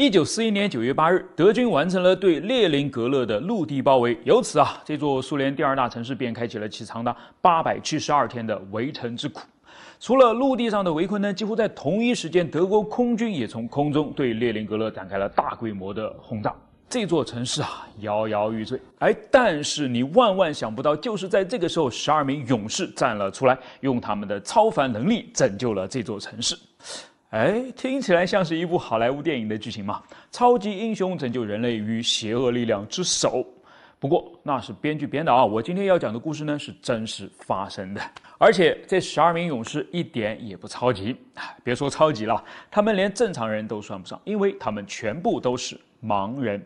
一九四一年九月八日，德军完成了对列宁格勒的陆地包围，由此啊，这座苏联第二大城市便开启了其长达八百七十二天的围城之苦。除了陆地上的围困呢，几乎在同一时间，德国空军也从空中对列宁格勒展开了大规模的轰炸。这座城市啊，摇摇欲坠。哎，但是你万万想不到，就是在这个时候，十二名勇士站了出来，用他们的超凡能力拯救了这座城市。哎，听起来像是一部好莱坞电影的剧情嘛？超级英雄拯救人类于邪恶力量之手。不过那是编剧编导啊。我今天要讲的故事呢是真实发生的，而且这十二名勇士一点也不超级，别说超级了，他们连正常人都算不上，因为他们全部都是盲人。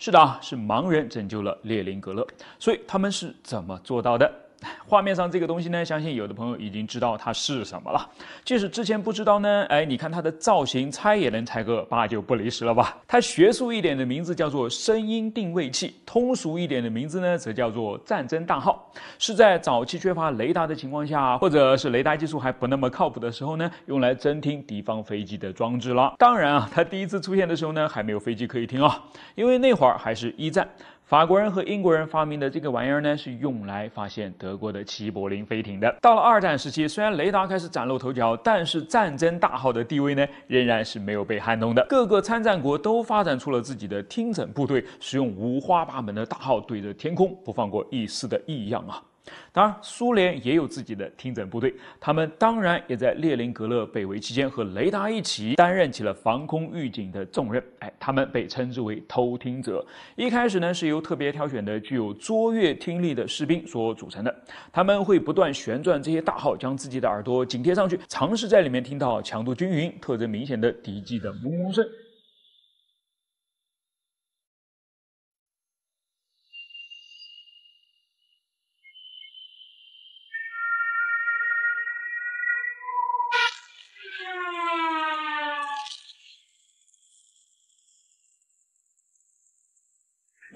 是的啊，是盲人拯救了列宁格勒。所以他们是怎么做到的？画面上这个东西呢，相信有的朋友已经知道它是什么了。即使之前不知道呢，哎，你看它的造型，猜也能猜个八九不离十了吧？它学术一点的名字叫做声音定位器，通俗一点的名字呢，则叫做战争大号，是在早期缺乏雷达的情况下，或者是雷达技术还不那么靠谱的时候呢，用来侦听敌方飞机的装置了。当然啊，它第一次出现的时候呢，还没有飞机可以听啊，因为那会儿还是一战。法国人和英国人发明的这个玩意儿呢，是用来发现德国的齐柏林飞艇的。到了二战时期，虽然雷达开始崭露头角，但是战争大号的地位呢，仍然是没有被撼动的。各个参战国都发展出了自己的听诊部队，使用五花八门的大号对着天空，不放过一丝的异样啊。当然，苏联也有自己的听诊部队，他们当然也在列宁格勒被围期间和雷达一起担任起了防空预警的重任。哎，他们被称之为“偷听者”。一开始呢，是由特别挑选的具有卓越听力的士兵所组成的，他们会不断旋转这些大号，将自己的耳朵紧贴上去，尝试在里面听到强度均匀、特征明显的敌机的嗡嗡声。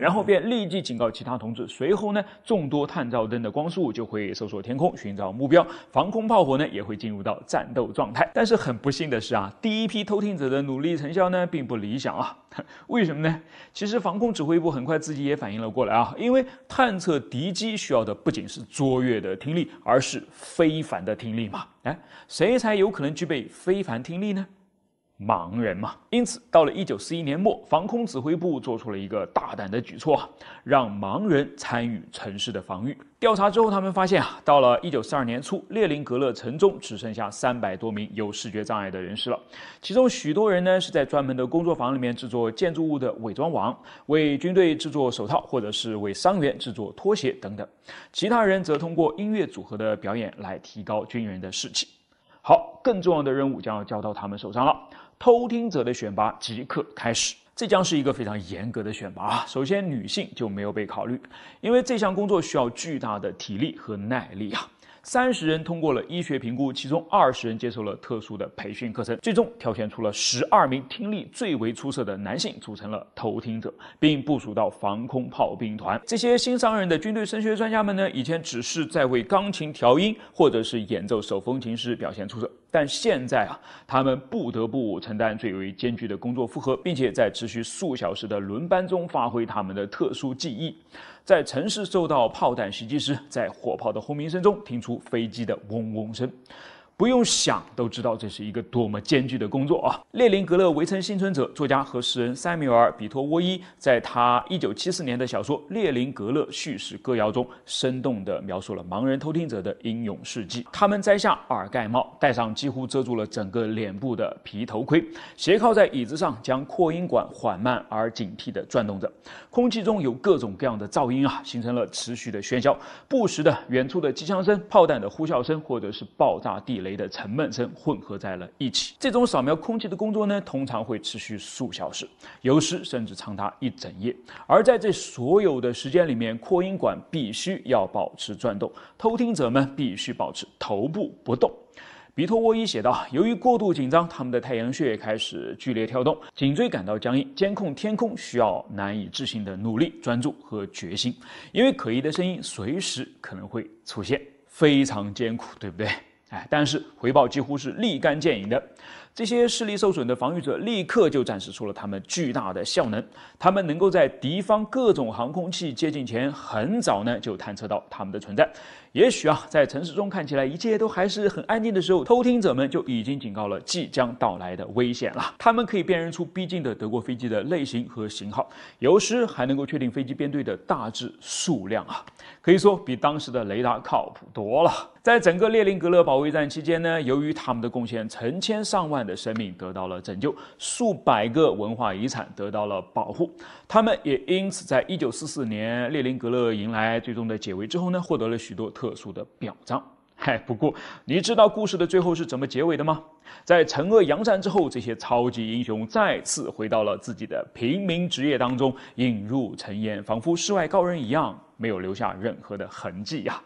然后便立即警告其他同志。随后呢，众多探照灯的光束就会搜索天空，寻找目标。防空炮火呢，也会进入到战斗状态。但是很不幸的是啊，第一批偷听者的努力成效呢，并不理想啊。为什么呢？其实防空指挥部很快自己也反应了过来啊，因为探测敌机需要的不仅是卓越的听力，而是非凡的听力嘛。哎，谁才有可能具备非凡听力呢？盲人嘛，因此到了一九四一年末，防空指挥部做出了一个大胆的举措让盲人参与城市的防御。调查之后，他们发现啊，到了一九四二年初，列宁格勒城中只剩下三百多名有视觉障碍的人士了。其中许多人呢是在专门的工作房里面制作建筑物的伪装网，为军队制作手套，或者是为伤员制作拖鞋等等。其他人则通过音乐组合的表演来提高军人的士气。好，更重要的任务将要交到他们手上了。偷听者的选拔即刻开始，这将是一个非常严格的选拔啊。首先，女性就没有被考虑，因为这项工作需要巨大的体力和耐力啊。三十人通过了医学评估，其中二十人接受了特殊的培训课程，最终挑选出了十二名听力最为出色的男性，组成了偷听者，并部署到防空炮兵团。这些新上任的军队声学专家们呢，以前只是在为钢琴调音或者是演奏手风琴时表现出色。但现在啊，他们不得不承担最为艰巨的工作负荷，并且在持续数小时的轮班中发挥他们的特殊技艺，在城市受到炮弹袭击时，在火炮的轰鸣声中听出飞机的嗡嗡声。不用想都知道这是一个多么艰巨的工作啊！列宁格勒围城幸存者、作家和诗人塞缪尔·比托沃伊在他1974年的小说《列宁格勒叙事歌谣》中生动地描述了盲人偷听者的英勇事迹。他们摘下耳盖帽，戴上几乎遮住了整个脸部的皮头盔，斜靠在椅子上，将扩音管缓慢而警惕地转动着。空气中有各种各样的噪音啊，形成了持续的喧嚣。不时的，远处的机枪声、炮弹的呼啸声，或者是爆炸地。雷的沉闷声混合在了一起。这种扫描空气的工作呢，通常会持续数小时，有时甚至长达一整夜。而在这所有的时间里面，扩音管必须要保持转动，偷听者们必须保持头部不动。比托沃伊写道：“由于过度紧张，他们的太阳穴开始剧烈跳动，颈椎感到僵硬。监控天空需要难以置信的努力、专注和决心，因为可疑的声音随时可能会出现。非常艰苦，对不对？”哎，但是回报几乎是立竿见影的。这些视力受损的防御者立刻就展示出了他们巨大的效能。他们能够在敌方各种航空器接近前很早呢就探测到他们的存在。也许啊，在城市中看起来一切都还是很安静的时候，偷听者们就已经警告了即将到来的危险了。他们可以辨认出逼近的德国飞机的类型和型号，有时还能够确定飞机编队的大致数量啊。可以说比当时的雷达靠谱多了。在整个列宁格勒保卫战期间呢，由于他们的贡献，成千上万。的生命得到了拯救，数百个文化遗产得到了保护，他们也因此在一九四四年列宁格勒迎来最终的解围之后呢，获得了许多特殊的表彰。嗨，不过你知道故事的最后是怎么结尾的吗？在惩恶扬善之后，这些超级英雄再次回到了自己的平民职业当中，隐入尘烟，仿佛世外高人一样，没有留下任何的痕迹呀。